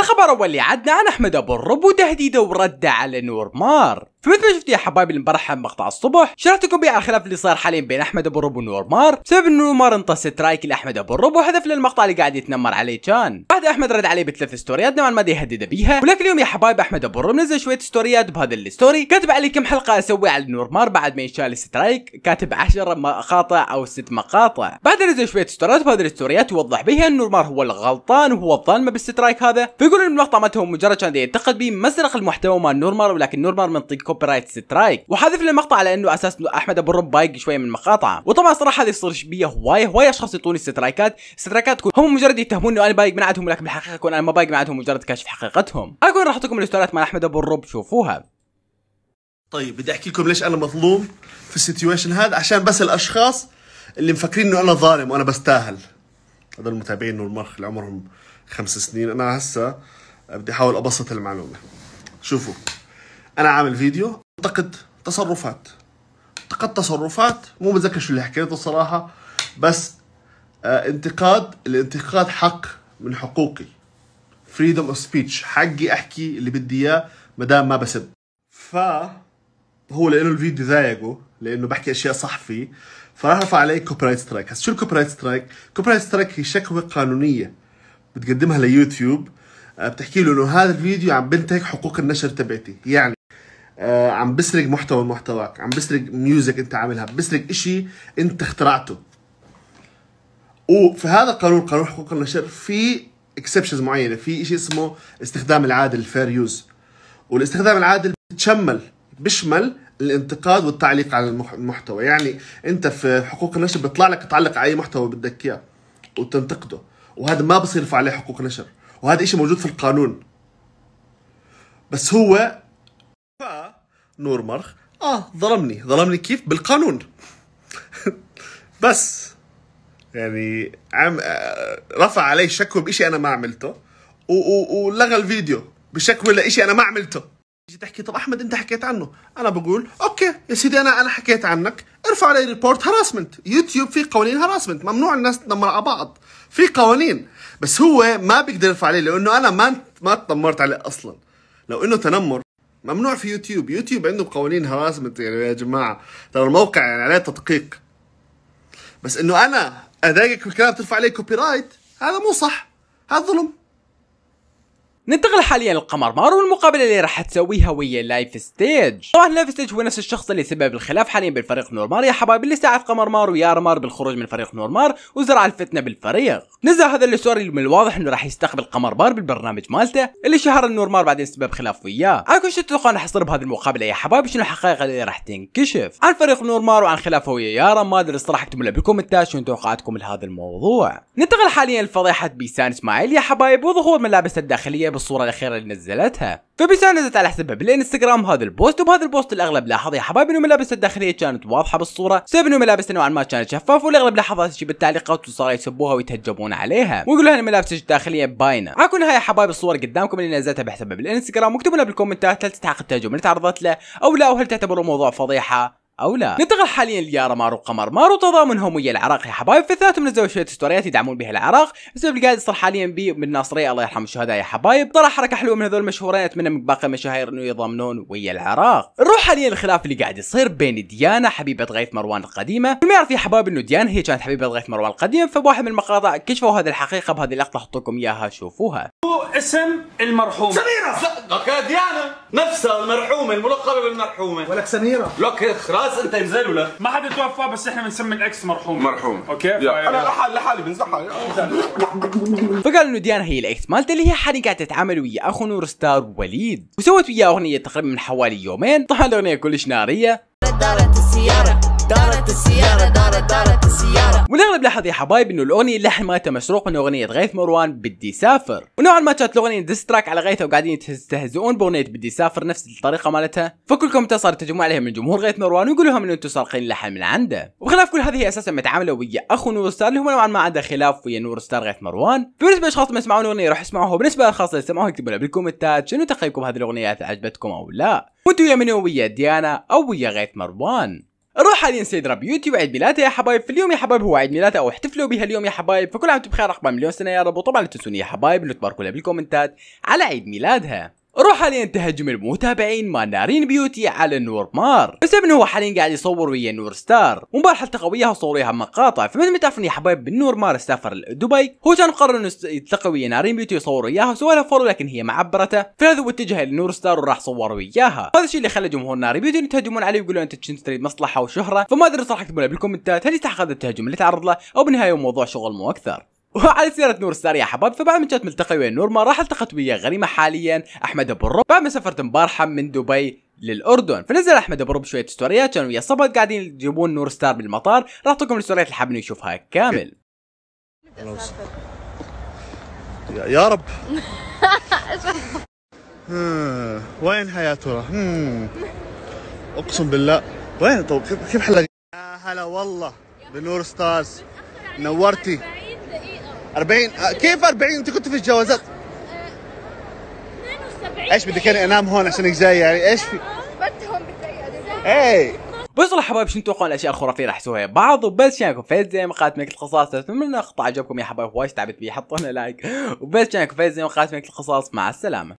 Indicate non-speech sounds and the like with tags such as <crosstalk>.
الخبر اول اللي عدنا عن احمد ابو الرب وتهديده ورده على نور مار فمثل ما شفتوا يا حبايبي امبارح مقطع الصبح شرحت لكم على الخلاف اللي صار حاليا بين احمد ابو الرب ونورمار بسبب انه نورمار انطى سترايك لاحمد ابو الرب وهدف للمقطع اللي قاعد يتنمر عليه كان بعد احمد رد عليه بثلاث ستوريات نوعا ما يهدده بيها ولكن اليوم يا حبايب احمد ابو الرب نزل شويه ستوريات بهذا الستوري كاتب عليه كم حلقه اسوي على نورمار بعد ما ينشال سترايك كاتب 10 مقاطع او ست مقاطع بعد نزل شويه ستوريات بهذه الستوريات يوضح بيها ان نورمار هو الغلطان وهو الظالم بالسترايك هذا فيقول ان المقطع مجرد كان يعتقد به مسرق المحتوى مال نورمار ولكن نورمار منطق كوبي رايت سترايك وحذف لي مقطع على انه اساس احمد ابو الرب بايق شويه من مقاطعه وطبعا صراحه هذه الصير بيا هوايه هوايه اشخاص يعطوني سترايكات سترايكات هم مجرد يتهمون انه انا بايق من عندهم لكن بالحقيقه اكون انا ما بايق من عندهم مجرد كشف حقيقتهم اقول راح اعطيكم الاستوريات مع احمد ابو الرب شوفوها طيب بدي احكي لكم ليش انا مظلوم في السيتويشن هذا عشان بس الاشخاص اللي مفكرين انه انا ظالم وانا بستاهل هذول المتابعين والمرخ اللي عمرهم خمس سنين انا هسه بدي احاول ابسط المعلومه شوفوا انا عامل فيديو انتقد تصرفات انتقد تصرفات مو متذكر شو اللي حكيته الصراحه بس آه انتقاد الانتقاد حق من حقوقي فريدم اوف سبيتش حقي احكي اللي بدي اياه ما دام ما بسب ف هو لانه الفيديو ضايقه لانه بحكي اشياء صح فيه فراح رفع علي كوبرايت سترايك هسا شو الكوبرايت سترايك كوبرايت سترايك هي شكوى قانونيه بتقدمها ليوتيوب آه، بتحكي له انه هذا الفيديو عم بنتهك حقوق النشر تبعتي يعني آه عم بسرق محتوى من محتواك عم بسرق ميوزك انت عاملها بسرق اشي انت اخترعته وفي هذا القانون قانون حقوق النشر في اكسبشنز معينه في شيء اسمه استخدام العادل الفير يوز والاستخدام العادل بتشمل بيشمل الانتقاد والتعليق على المحتوى يعني انت في حقوق النشر بيطلع لك تعلق على اي محتوى بدك اياه وتنتقده وهذا ما بصير عليه حقوق نشر وهذا شيء موجود في القانون بس هو نور مرخ اه ظلمني ظلمني كيف بالقانون <laughs> بس يعني عم آه، رفع علي شكوى بشيء انا ما عملته ولغى الفيديو بشكوى لشيء انا ما عملته تيجي تحكي طب احمد انت حكيت عنه انا بقول اوكي يا سيدي انا انا حكيت عنك ارفع علي ريبورت هراسمنت يوتيوب في قوانين هراسمنت ممنوع الناس تتنمر على بعض في قوانين بس هو ما بيقدر يرفع عليه لانه انا ما ما تنمرت عليه اصلا لو انه تنمر ممنوع في يوتيوب يوتيوب عنده قوانين هراسمنت يعني يا جماعه ترى الموقع يعني عليه تدقيق بس انه انا اضايقك بالكلام ترفع علي كوبي رايت هذا مو صح هذا ظلم ننتقل حاليا للقمر مار والمقابله اللي راح تسويها ويا لايف ستيج طبعا لايف ستيج هو نفس الشخص اللي سبب الخلاف حاليا بالفريق فريق نورمار يا حبايب اللي ساعد قمر مار ويا مار بالخروج من فريق نورمار وزرع الفتنه بالفريق نزل هذا الستوري من الواضح انه راح يستقبل قمر مار بالبرنامج مالته اللي شهر نورمار بعدين سبب خلاف وياه على شو تتوقعون يصير بهذه المقابله يا حبايب شنو الحقائق اللي راح تنكشف عن فريق نورمار وعن خلافه ويا يارا ما ادري الصراحه اكتبوا لي بالكومنتات شنو توقعاتكم لهذا الموضوع ننتقل حاليا لفضيحه بيسان اسماعيل يا حبايب وظهور ملابسه الداخليه بالصورة الأخيرة اللي نزلتها فبيسان نزلت على حسبها بالانستغرام هذا البوست وبهذا البوست الاغلب لاحظ يا حبايب انه ملابسها الداخليه كانت واضحه بالصوره بسبب انه ملابسها نوعا ما كانت شفافه والاغلب لاحظ هذا بالتعليقات وصاروا يسبوها ويتهجمون عليها ويقولوا لها ان ملابسك الداخليه باينه كل هاي يا حبايب الصور قدامكم اللي نزلتها بحسبها بالانستغرام واكتبوا لنا بالكومنتات هل تستحق التهجم اللي تعرضت له او لا وهل تعتبروا موضوع فضيحه او لا ننتقل حاليا ليارا مارو قمر مارو تضامنهم ويا العراق يا حبايب فثلاثهم منزلوا شويه ستوريات يدعمون بها العراق بسبب اللي قاعد يصير حاليا بي من الناصريه الله يرحم الشهداء يا حبايب طلع حركه حلوه من هذول المشهورين اتمنى من باقي المشاهير انه يضمنون ويا العراق نروح حاليا الخلاف اللي قاعد يصير بين ديانا حبيبه غيث مروان القديمه ما يعرف يا حبايب انه ديانا هي كانت حبيبه غيث مروان القديمه فبواحد من المقاطع كشفوا هذه الحقيقه بهذه اللقطه احط لكم اياها شوفوها هو اسم المرحوم سميره اوكي ديانا نفسها المرحومه الملقبه بالمرحومه ولك سميره لك خلاص انت انزل ولا ما حدا توفى بس احنا بنسمي الاكس مرحوم مرحوم اوكي انا لحالي لحالي بنزحها فقال انه ديانا هي الاكس مالته اللي هي حالي قاعده تتعامل ويا اخو نور ستار وليد وسوت وياه اغنيه تقريبا من حوالي يومين طبعا الاغنيه كلش ناريه السياره دارت السياره دارت دارت السياره والاغلب لاحظ يا حبايب انه الاغنيه اللي حمايتها مسروق من اغنيه غيث مروان بدي سافر ونوعا ما كانت الاغنيه ديستراك على غيث وقاعدين تستهزئون باغنيه بدي سافر نفس الطريقه مالتها فكلكم صار تجمع عليها من جمهور غيث مروان ويقولوا لهم انه انتم سارقين لحم من عنده وبخلاف كل هذه هي اساسا متعامله ويا اخو نور ستار اللي هو نوعا ما عنده خلاف ويا نور ستار غيث مروان فبالنسبة للاشخاص ما يسمعون الاغنيه راح يسمعوها وبالنسبه للاشخاص اللي سمعوها اكتبوا لنا بالكومنتات شنو تقييمكم هذه الاغنيه عجبتكم او لا وانتم يا منو ويا ديانا او ويا غيث مروان روح حاليا سيد رب يوتيوب عيد ميلاده يا حبايب في اليوم يا حبايب هو عيد ميلاده او احتفلوا بها اليوم يا حبايب فكل عام وانتم بخير عقبال مليون سنه يا رب وطبعا لا تنسوني يا حبايب انه تباركوا لها بالكومنتات على عيد ميلادها روح حاليا تهجم المتابعين مع نارين بيوتي على نور مار بسبب انه هو حاليا قاعد يصور ويا نور ستار ومبارح التقوا وياها وياها مقاطع فمثل ما تعرفون يا حبايب نور مار سافر لدبي هو كان قرر انه يتلقى ويا نارين بيوتي ويصور وياها وسوى لها فولو لكن هي معبرته عبرته فهذا هو اتجه لنور ستار وراح صور وياها هذا الشيء اللي خلى جمهور نارين بيوتي يتهجمون عليه ويقولون انت كنت تريد مصلحه وشهره فما ادري صراحه اكتبوا بالكومنتات هل يستحق هذا التهجم اللي تعرض له او بالنهايه موضوع شغل مو اكثر وعلى سيرة نور يا حباب فبعد ما جت ملتقي ويا نور ما راح التقت ويا غريمة حاليا أحمد أبو الرب بعد ما سافرت امبارحة من دبي للاردن فنزل احمد ابو الرب شويه ستوريات كانوا ويا صبت قاعدين يجيبون نور ستار بالمطار راح اعطيكم الستوريات اللي حابين يشوفها كامل يا رب <laughs> آه، وين يا ترى؟ اقسم بالله وين طب كيف حلقة؟ هلا والله بنور ستارز نورتي 40 آه، كيف 40 انت كنت في الجوازات 72 ايش بدك اني انام هون عشانك جاي يعني ايش في بدهم بالدقيقه اي والله حبايب شنو تتوقعون الاشياء الخرافيه راح يسويها بعض وبس شانكم فايز زي ما قالت ملك القصاص اتمنى اقطع عجبكم يا حبايب وايد تعبت بيه حطونا لايك وبس شانكم فايز زي ما قالت ملك القصاص مع السلامه